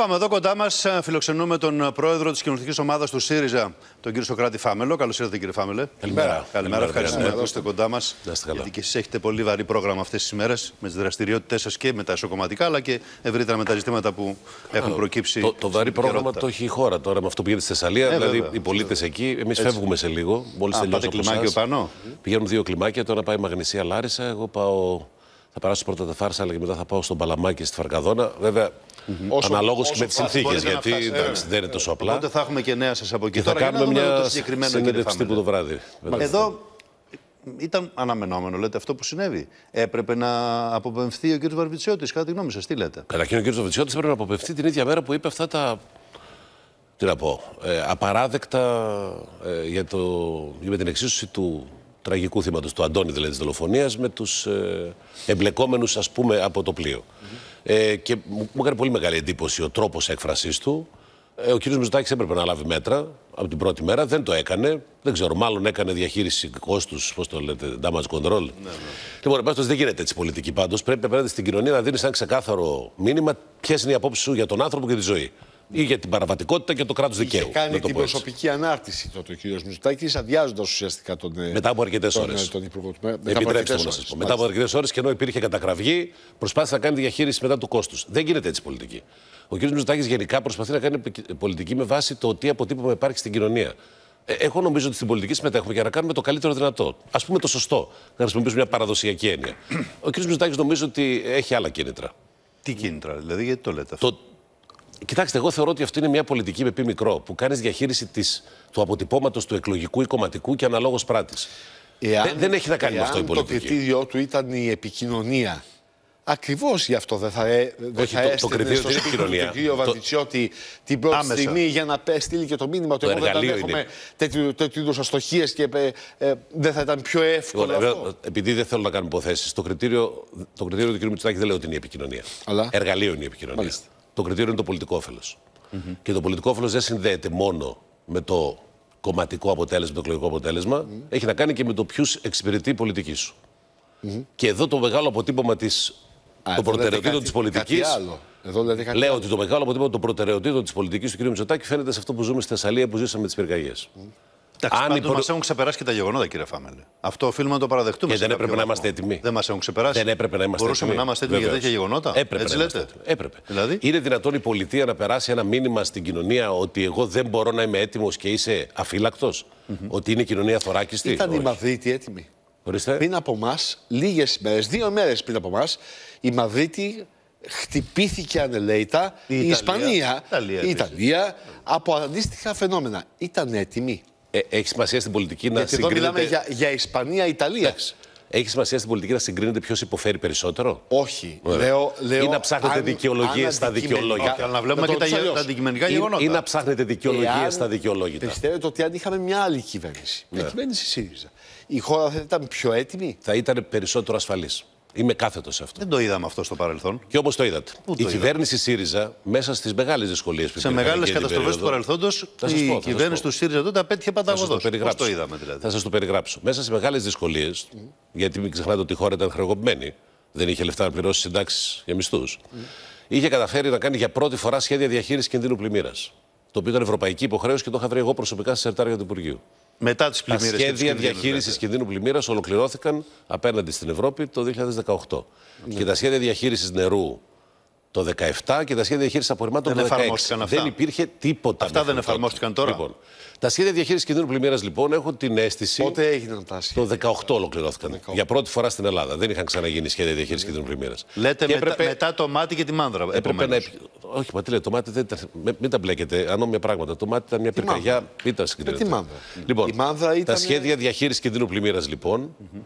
Πάμε εδώ κοντά μας. Ε, φιλοξενούμε τον ε, πρόεδρο της κοινωνικής ομάδας του ΣΥΡΙΖΑ, τον κύριο Σοκράτη Φάμελο. Καλώς ήρθατε, κύριε Φάμελε. Καλημέρα. Καλημέρα. Ευχαριστούμε που είστε κοντά μας. Γιατί και εσείς έχετε πολύ βαρύ πρόγραμμα αυτές τις μέρες με τις δραστηριότητές σας και με τα εσωκομματικά, αλλά και ευρύτερα με τα ζητήματα που έχουν προκύψει. Το, το βαρύ πρόγραμμα το έχει η χώρα τώρα με αυτό που γίνεται στη Θεσσαλία. Ε, δηλαδή οι πολίτες εκεί. Εμείς φεύγουμε σε λίγο. Μόλις τελειώσουμε. κλιμάκιο πάνω. Πηγαίνουν δύο κλιμάκια. Τώρα πάει Μαγνησία Λάρισα. Εγώ πάω. Θα περάσω πρώτα τα φάρσα, αλλά και μετά θα πάω στον Παλαμάκι στη Φαρκαδόνα. Βέβαια, Όσο, Αναλόγως και με τις συνθήκε. Γιατί φτάσει, ε, δεν είναι τόσο απλά. Οπότε θα έχουμε και νέα σας από εκεί. Και θα κάνουμε μια συνέντευξη τύπου το βράδυ. Εδώ ήταν αναμενόμενο, λέτε, αυτό που συνέβη. Έπρεπε να αποπεμφθεί ο κ. Βαρβιτσιώτης, κατά τη γνώμη σας, τι λέτε. Καταρχήν, ο κ. Βαρβιτσιώτης έπρεπε να αποπεμφθεί την ίδια μέρα που είπε αυτά τα. Τι να πω, ε, απαράδεκτα ε, για, το, για την εξίσωση του τραγικού θύματος, του Αντώνη δηλαδή της δολοφονίας, με τους ε, εμπλεκόμενους, πούμε, από το πλοίο. Ε, και μου έκανε πολύ μεγάλη εντύπωση ο τρόπος έκφρασής του. Ε, ο κ. Μουζουτάκη έπρεπε να λάβει μέτρα από την πρώτη μέρα. Δεν το έκανε. Δεν ξέρω, μάλλον έκανε διαχείριση κόστους, πώς το λέτε, damage control. Ναι, ναι. Λοιπόν, εν δεν γίνεται έτσι πολιτική πάντως. Πρέπει απέναντι στην κοινωνία να δίνεις ένα ξεκάθαρο μήνυμα ποιες είναι οι απόψεις σου για τον άνθρωπο και τη ζωή ή για την παραβατικότητα και το κράτος δικαίου. Είχε κάνει την προσωπική ανάρτηση τότε ο κ. Μητσοτάκης, αδειάζοντας ουσιαστικά τον. Ε, μετά από αρκετές ε, ώρες. Υπουργό Επιτρέψτε μου να σας πω. Μετά από αρκετές ώρες και ενώ υπήρχε κατακραυγή, προσπάθησε να κάνει διαχείριση μετά του κόστους. Δεν γίνεται έτσι πολιτική. Ο κ. Μητσοτάκης γενικά προσπαθεί να κάνει πολιτική με βάση το τι αποτύπωμα υπάρχει στην κοινωνία. Ε, εγώ νομίζω ότι στην πολιτική συμμετέχουμε για να κάνουμε το καλύτερο δυνατό. Ας πούμε το σωστό. Να χρησιμοποιήσουμε μια παραδοσιακή έννοια. Ο κ. Μητσοτάκης νομίζω ότι έχει άλλα κίνητρα. Τι κίνητρα, δηλαδή, γιατί το λέτε αυτό. Το, Κοιτάξτε, εγώ θεωρώ ότι αυτή είναι μια πολιτική με πει μικρό που κάνεις διαχείριση της, του αποτυπώματος του εκλογικού ή κομματικού και αναλόγως πράτης. Δεν, δεν έχει να κάνει με αυτό η πολιτική. Το κριτήριό του ήταν η επικοινωνία. Ακριβώς γι' αυτό δεν θα, ε- δεν Όχι, θα το, το κριτήριο στο του κ. Βαδιτσιώτη την πρώτη άμεσα. στιγμή για να στείλει και το μήνυμα ότι εγώ δεν θα δέχομαι τέτοιου, τέτοιου είδους αστοχίες και ε, ε, δεν θα ήταν πιο εύκολο. αυτό. Επειδή δεν θέλω να κάνω υποθέσεις, το κριτήριο, του κ. Μητσουτάκη δεν λέω ότι είναι η επικοινωνία. Εργαλείο είναι η επικοινωνία. Το κριτήριο είναι το πολιτικό οφελο Και το πολιτικό όφελος δεν συνδέεται μόνο με το κομματικό αποτέλεσμα, το εκλογικό αποτέλεσμα. Έχει να κάνει και με το ποιους εξυπηρετεί η πολιτική σου. Και εδώ το μεγάλο αποτύπωμα της, Το προτεραιοτήτο της πολιτικής. Εδώ Λέω ότι το μεγάλο αποτύπωμα των προτεραιοτήτων της πολιτικής του κ. Μητσοτάκη φαίνεται σε αυτό που ζούμε στη Θεσσαλία που ζήσαμε τις πυρκαγιές. Εντάξει, Αν υπο... μας έχουν ξεπεράσει και τα γεγονότα, κύριε Φάμελε. Αυτό οφείλουμε να το παραδεχτούμε. Και ε, δεν έπρεπε να είμαστε έτοιμοι. Δεν μας έχουν ξεπεράσει. Δεν έπρεπε να είμαστε Μπορούσαμε έτοιμοι. να είμαστε έτοιμοι Βεβαίως. για τέτοια γεγονότα. Έπρεπε. Έτσι λέτε. Έπρεπε. Δηλαδή... Είναι δυνατόν η πολιτεία να περάσει ένα μήνυμα στην κοινωνία ότι εγώ δεν μπορώ να είμαι έτοιμος και είσαι αφύλακτος. Mm -hmm. Ότι είναι η κοινωνία θωράκιστη. Ήταν Όχι. η Μαδρίτη έτοιμη. Ορίστε. Πριν από εμάς, λίγες μέρες, δύο μέρες πριν από εμάς, η Μαδρίτη χτυπήθηκε ανελέητα η, η Ισπανία, Ιταλία, η Ιταλία από αντίστοιχα φαινόμενα. Ήταν έτοιμη. Ε, έχει σημασία στην πολιτική να Γιατί συγκρίνεται. Εδώ μιλάμε για, για Ισπανία, Ιταλίας. Ναι. Έχει σημασία στην πολιτική να συγκρίνεται ποιος υποφέρει περισσότερο. Όχι. Λέω, λέω, ή να ψάχνετε δικαιολογίε στα δικαιολόγια. Αλλά να βλέπουμε και τα, τα αντικειμενικά γεγονότα. Ή, να ψάχνετε δικαιολογίες στα δικαιολόγια. Πιστεύετε ότι αν είχαμε μια άλλη κυβέρνηση, ναι. μια κυβέρνηση ΣΥΡΙΖΑ, η χώρα θα ήταν πιο έτοιμη. Θα ήταν περισσότερο ασφαλής. Είμαι κάθετος σε αυτό. Δεν το είδαμε αυτό στο παρελθόν. Και όπως το είδατε. το η κυβέρνηση ΣΥΡΙΖΑ μέσα στις μεγάλες δυσκολίες που Σε μεγάλε καταστροφέ του παρελθόντος, η κυβέρνηση του ΣΥΡΙΖΑ τότε απέτυχε πανταγωγό. Θα το είδαμε δηλαδή. Θα σας το περιγράψω. Μέσα σε μεγάλες δυσκολίες, γιατί μην ξεχνάτε ότι η χώρα ήταν χρεοκοπημένη, δεν είχε λεφτά να πληρώσει συντάξεις για μισθούς, είχε καταφέρει να κάνει για πρώτη φορά σχέδια διαχείρισης κινδύνου πλημμύρας. Το οποίο ήταν ευρωπαϊκή υποχρέωση και το είχα βρει εγώ προσωπικά σε σερτάρια του Υπουργείου. Μετά τις πλημμύρες. Τα σχέδια διαχείρισης ναι, ναι. κινδύνου πλημμύρας ολοκληρώθηκαν απέναντι στην Ευρώπη το 2018. Ναι. Και τα σχέδια διαχείρισης νερού το 2017 και τα σχέδια διαχείρισης απορριμμάτων το 2016. Δεν υπήρχε τίποτα. Αυτά δεν εφαρμόστηκαν τώρα. Λοιπόν, τα σχέδια διαχείρισης κινδύνου πλημμύρας λοιπόν, έχουν την αίσθηση. Πότε έγιναν τα σχέδια. Το 2018 ολοκληρώθηκαν. Για πρώτη φορά στην Ελλάδα. Δεν είχαν ξαναγίνει σχέδια διαχείρισης κινδύνου πλημμύρας. Λέτε μετά, το μάτι και τη μάνδρα. Όχι, μα τι λέει, το μάτι δεν ήταν. Μην τα μπλέκετε, ανώμια πράγματα. Το μάτι ήταν μια πυρκαγιά, Μην τα συγκρίνετε. Λοιπόν, η μάδα ήταν... τα σχέδια διαχείρισης κινδύνου πλημμύρας, λοιπόν. Mm -hmm.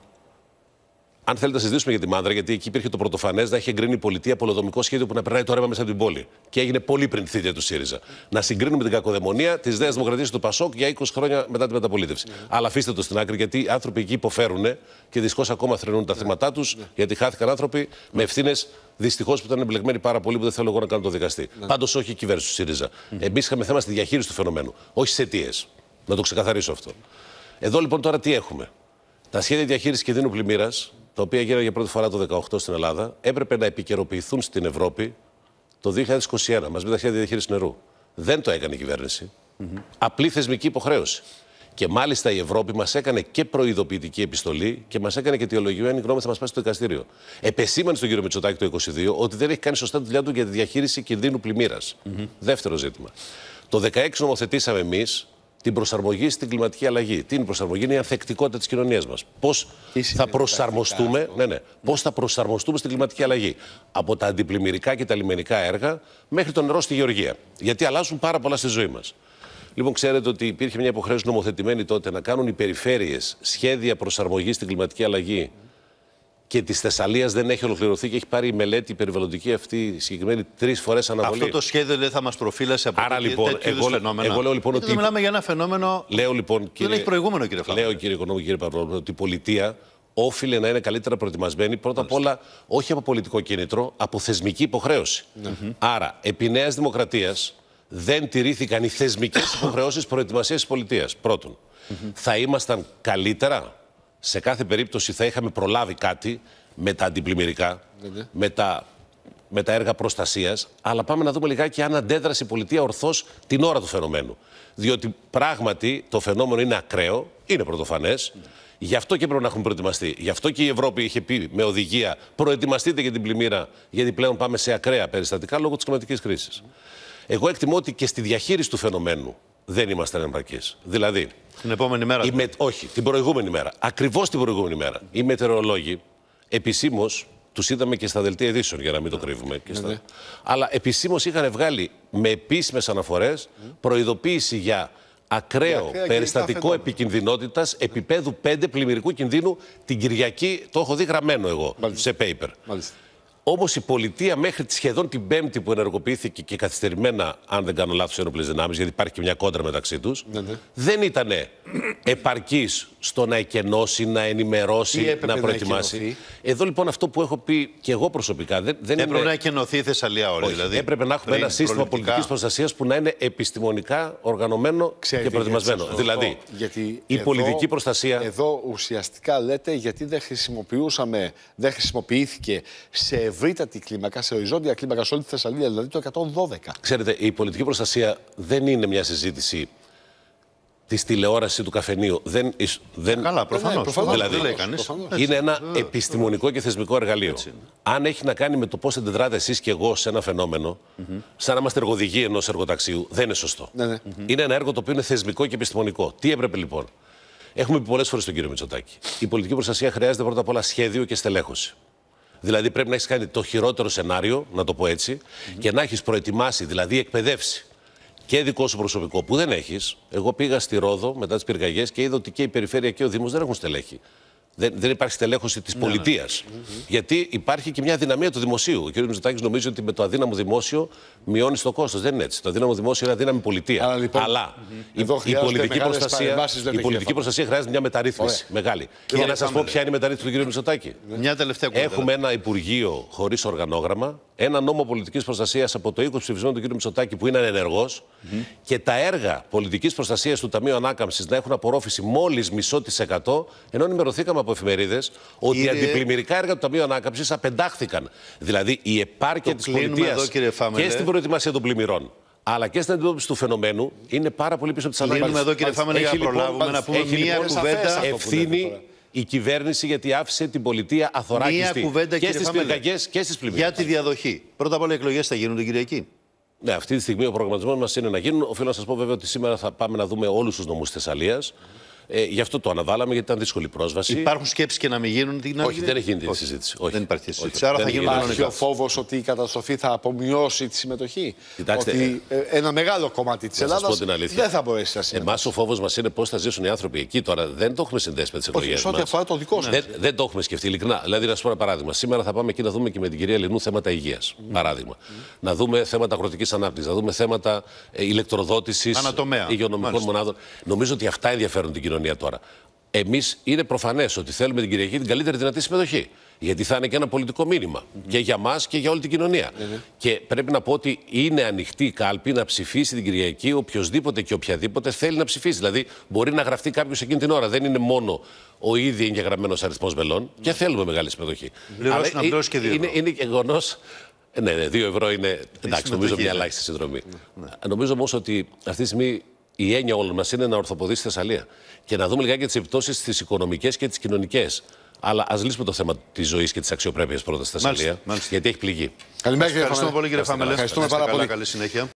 Αν θέλετε να συζητήσουμε για τη μάνδρα, γιατί εκεί υπήρχε το πρωτοφανές να έχει εγκρίνει η πολιτεία πολεοδομικό σχέδιο που να περνάει το ρεύμα μέσα από την πόλη. Και έγινε πολύ πριν τη του ΣΥΡΙΖΑ. Να συγκρίνουμε την κακοδαιμονία της Νέας Δημοκρατίας του Πασόκ για 20 χρόνια μετά την μεταπολίτευση. Mm. Αλλά αφήστε το στην άκρη, γιατί οι άνθρωποι εκεί υποφέρουν και δυστυχώς ακόμα θρυνούν τα ναι. θύματά τους, ναι. γιατί χάθηκαν άνθρωποι με ευθύνες Δυστυχώς που ήταν εμπλεκμένοι πάρα πολύ που δεν θέλω εγώ να κάνω το δικαστή. Ναι. Πάντως όχι η κυβέρνηση του ΣΥΡΙΖΑ. Mm. είχαμε θέμα στη διαχείριση του φαινομένου, όχι στις αιτίες. Να το ξεκαθαρίσω αυτό. Εδώ λοιπόν τώρα τι έχουμε. Τα σχέδια διαχείρισης κινδύνου πλημμύρας, τα οποία γίνανε για πρώτη φορά το 2018 στην Ελλάδα, έπρεπε να επικαιροποιηθούν στην Ευρώπη το 2021 μα με τα σχέδια διαχείρισης νερού. Δεν το έκανε η κυβέρνηση. Απλή θεσμική υποχρέωση. Και μάλιστα η Ευρώπη μας έκανε και προειδοποιητική επιστολή και μας έκανε και αιτιολογημένη γνώμη θα μας πάει στο δικαστήριο. Επεσήμανε στον κύριο Μητσοτάκη το 2022 ότι δεν έχει κάνει σωστά τη δουλειά του για τη διαχείριση κινδύνου πλημμύρας. Mm-hmm. Δεύτερο ζήτημα. Το 16 νομοθετήσαμε εμείς την προσαρμογή στην κλιματική αλλαγή. Τι είναι η προσαρμογή, είναι η ανθεκτικότητα της κοινωνίας μας. Πώς θα προσαρμοστούμε, ναι, ναι, πώς θα προσαρμοστούμε στην κλιματική αλλαγή. Από τα αντιπλημμυρικά και τα λιμενικά έργα μέχρι το νερό στη γεωργία. Γιατί αλλάζουν πάρα πολλά στη ζωή μας. Λοιπόν, ξέρετε ότι υπήρχε μια υποχρέωση νομοθετημένη τότε να κάνουν οι περιφέρειες σχέδια προσαρμογής στην κλιματική αλλαγή. Και της Θεσσαλίας δεν έχει ολοκληρωθεί και έχει πάρει η μελέτη περιβαλλοντική αυτή συγκεκριμένη τρεις φορές αναβολή. Αυτό το σχέδιο δεν θα μας προφύλασε από Άρα, λοιπόν, εγώ, φαινόμενα. Εγώ λέω λοιπόν ότι... Δεν μιλάμε για ένα φαινόμενο. Λέω, λοιπόν, κύριε, δεν έχει προηγούμενο, κύριε Φαβέλη. Λέω, κύριε Οικονόμου, κύριε Παπαδόπουλο, ότι η πολιτεία όφιλε να είναι καλύτερα προετοιμασμένη πρώτα απ' όλα όχι από πολιτικό κίνητρο, από θεσμική υποχρέωση. Mm Άρα, επί Νέας Δημοκρατίας, δεν τηρήθηκαν οι θεσμικές υποχρεώσεις προετοιμασίας της πολιτείας. Πρώτον, θα ήμασταν καλύτερα. Σε κάθε περίπτωση θα είχαμε προλάβει κάτι με τα αντιπλημμυρικά, ναι, ναι. με τα, με τα έργα προστασίας. Αλλά πάμε να δούμε λιγάκι αν αντέδρασε η πολιτεία ορθώς την ώρα του φαινομένου. Διότι πράγματι το φαινόμενο είναι ακραίο, είναι πρωτοφανές. Γι' αυτό και πρέπει να έχουμε προετοιμαστεί. Γι' αυτό και η Ευρώπη είχε πει με οδηγία: Προετοιμαστείτε για την πλημμύρα, γιατί πλέον πάμε σε ακραία περιστατικά λόγω της κλιματικής κρίσης. Εγώ εκτιμώ ότι και στη διαχείριση του φαινομένου δεν ήμασταν εμπακεί. Δηλαδή. Την επόμενη μέρα. Δηλαδή. Με... Όχι, την προηγούμενη μέρα. Ακριβώς την προηγούμενη μέρα. Οι μετεωρολόγοι επισήμως. Τους είδαμε και στα δελτία ειδήσεων, για να μην το κρύβουμε. Και στα... Ναι, ναι. Αλλά επισήμως είχαν βγάλει με επίσημες αναφορές προειδοποίηση για ακραίο περιστατικό επικινδυνότητας επίπεδου 5 πλημμυρικού κινδύνου την Κυριακή. Το έχω δει γραμμένο εγώ σε paper. Μάλιστα. Όμω η πολιτεία μέχρι σχεδόν την Πέμπτη που ενεργοποιήθηκε και καθυστερημένα, αν δεν κάνω λάθος, ένοπλες δυνάμεις, γιατί υπάρχει και μια κόντρα μεταξύ τους, ναι, ναι. δεν ήταν επαρκής στο να εκενώσει, να ενημερώσει, να προετοιμάσει. Να Εδώ λοιπόν αυτό που έχω πει και εγώ προσωπικά δεν, δεν έπρεπε να εκενωθεί η Θεσσαλία όλη. Δηλαδή, έπρεπε να έχουμε ένα σύστημα πολιτικής προστασίας που να είναι επιστημονικά οργανωμένο και προετοιμασμένο. δηλαδή, η πολιτική προστασία. Εδώ ουσιαστικά λέτε γιατί δεν χρησιμοποιούσαμε, δεν χρησιμοποιήθηκε σε ευρύτατη κλίμακα, σε οριζόντια κλίμακα, σε όλη τη Θεσσαλία, δηλαδή το 112. Ξέρετε, η πολιτική προστασία δεν είναι μια συζήτηση της τηλεόρασης του καφενείου. Δεν, δεν... Καλά, προφανώ. Ναι, ναι δηλαδή, είναι ένα επιστημονικό και θεσμικό εργαλείο. Αν έχει να κάνει με το πώς αντιδράτε εσείς και εγώ σε ένα φαινόμενο, mm -hmm. σαν να είμαστε εργοδηγοί ενός εργοταξίου, δεν είναι σωστό. Ναι, ναι. Mm-hmm. Είναι ένα έργο το οποίο είναι θεσμικό και επιστημονικό. Τι έπρεπε λοιπόν. Έχουμε πει πολλές φορές τον κύριο Μητσοτάκη. Η πολιτική προστασία χρειάζεται πρώτα απ' όλα σχέδιο και στελέχωση. Δηλαδή πρέπει να έχεις κάνει το χειρότερο σενάριο, να το πω έτσι, και να έχεις προετοιμάσει, δηλαδή εκπαιδεύσει και δικό σου προσωπικό που δεν έχεις. Εγώ πήγα στη Ρόδο μετά τις πυρκαγιές και είδα ότι και η περιφέρεια και ο Δήμος δεν έχουν στελέχη. Δεν, δεν υπάρχει στελέχωση της ναι, πολιτείας. Ναι. Γιατί υπάρχει και μια δυναμία του δημοσίου. Ο κ. Μητσοτάκης νομίζει ότι με το αδύναμο δημόσιο μειώνεις το κόστος. Δεν είναι έτσι. Το αδύναμο δημόσιο είναι αδύναμη πολιτεία. Αλλά, λοιπόν, Αλλά η, η, πολιτική, προστασία, η πολιτική προστασία χρειάζεται μια μεταρρύθμιση μεγάλη. Και για να σας πω ποια είναι η μεταρρύθμιση του κ. Μητσοτάκη. Έχουμε ένα Υπουργείο χωρίς οργανόγραμμα ένα νόμο πολιτικής προστασίας από το 20 ψηφισμένο του κ. Μητσοτάκη που είναι και τα έργα πολιτικής προστασίας του Ταμείου Ανάκαμψης να έχουν απορρόφηση μόλις μισό της εκατό, ενώ ενημερωθήκαμε από εφημερίδες ότι οι αντιπλημμυρικά έργα του Ταμείου Ανάκαμψης απεντάχθηκαν. Δηλαδή η επάρκεια τη πολιτεία και στην προετοιμασία των πλημμυρών αλλά και στην αντιμετώπιση του φαινομένου είναι πάρα πολύ πίσω από τι εδώ, κύριε Φάμενε, για να λοιπόν- προλάβουμε να πούμε μια λοιπόν κουβέντα. Ευθύνη η κυβέρνηση γιατί άφησε την πολιτεία αθωράκιστη και στις πυρκαγιέ και στις πλημμύρες Για τη διαδοχή. Πρώτα απ' όλα, εκλογές θα γίνουν την Κυριακή. Ναι, αυτή τη στιγμή ο προγραμματισμός μας είναι να γίνουν. Οφείλω να σας πω βέβαια ότι σήμερα θα πάμε να δούμε όλους τους νομούς Θεσσαλίας. Ε, γι' αυτό το αναβάλαμε, γιατί ήταν δύσκολη πρόσβαση. Υπάρχουν σκέψεις και να μην γίνουν. Όχι, δεν έχει γίνει τη συζήτηση. Όχι. Δεν υπάρχει συζήτηση. Άρα θα γίνει Υπάρχει ο φόβος ότι η καταστροφή θα απομειώσει τη συμμετοχή. Κοιτάξτε, ότι ε, ε, ένα μεγάλο κομμάτι της Ελλάδα δεν θα μπορέσει να συμμετέχει. Εμάς ο φόβος μας είναι πώς θα ζήσουν οι άνθρωποι εκεί τώρα. Δεν το έχουμε συνδέσει με τις εκλογές. Σε ό,τι αφορά το δικό ναι. σας. Δεν, το έχουμε σκεφτεί ειλικρινά. Δηλαδή, να σου πω ένα παράδειγμα. Σήμερα θα πάμε εκεί να δούμε και με την κυρία Λινού θέματα υγείας. Παράδειγμα. Να δούμε θέματα αγροτικής ανάπτυξης, να δούμε θέματα ε, ηλεκτροδότησης υγειονομικών μονάδων. Νομίζω ότι αυτά ενδιαφέρουν την κοινωνία κοινωνία τώρα. Εμείς είναι προφανές ότι θέλουμε την Κυριακή την καλύτερη δυνατή συμμετοχή. Γιατί θα είναι και ένα πολιτικό μήνυμα mm και για μας και για όλη την κοινωνία. Ναι, ναι. Και πρέπει να πω ότι είναι ανοιχτή η κάλπη να ψηφίσει την Κυριακή οποιοδήποτε και οποιαδήποτε θέλει να ψηφίσει. Δηλαδή, μπορεί να γραφτεί κάποιος εκείνη την ώρα. Δεν είναι μόνο ο ήδη εγγεγραμμένος αριθμός μελών mm και θέλουμε μεγάλη συμμετοχή. Αλλά να και δύο. Είναι, είναι γεγονός. Ε, ναι, ναι, δύο ευρώ είναι. Εντάξει, νομίζω μια ελάχιστη συνδρομή. Νομίζω όμως ότι αυτή τη στιγμή η έννοια όλων μας είναι να ορθοποδήσει η Θεσσαλία και να δούμε λιγάκι τις επιπτώσεις τι οικονομικές και τις κοινωνικές. Αλλά ας λύσουμε το θέμα της ζωής και της αξιοπρέπειας πρώτα στη Θεσσαλία. Μάλιστα, Γιατί έχει πληγεί. Καλημέρα, πολύ, κύριε Φαμελέ. Ευχαριστούμε πάρα πολύ. Καλή συνέχεια.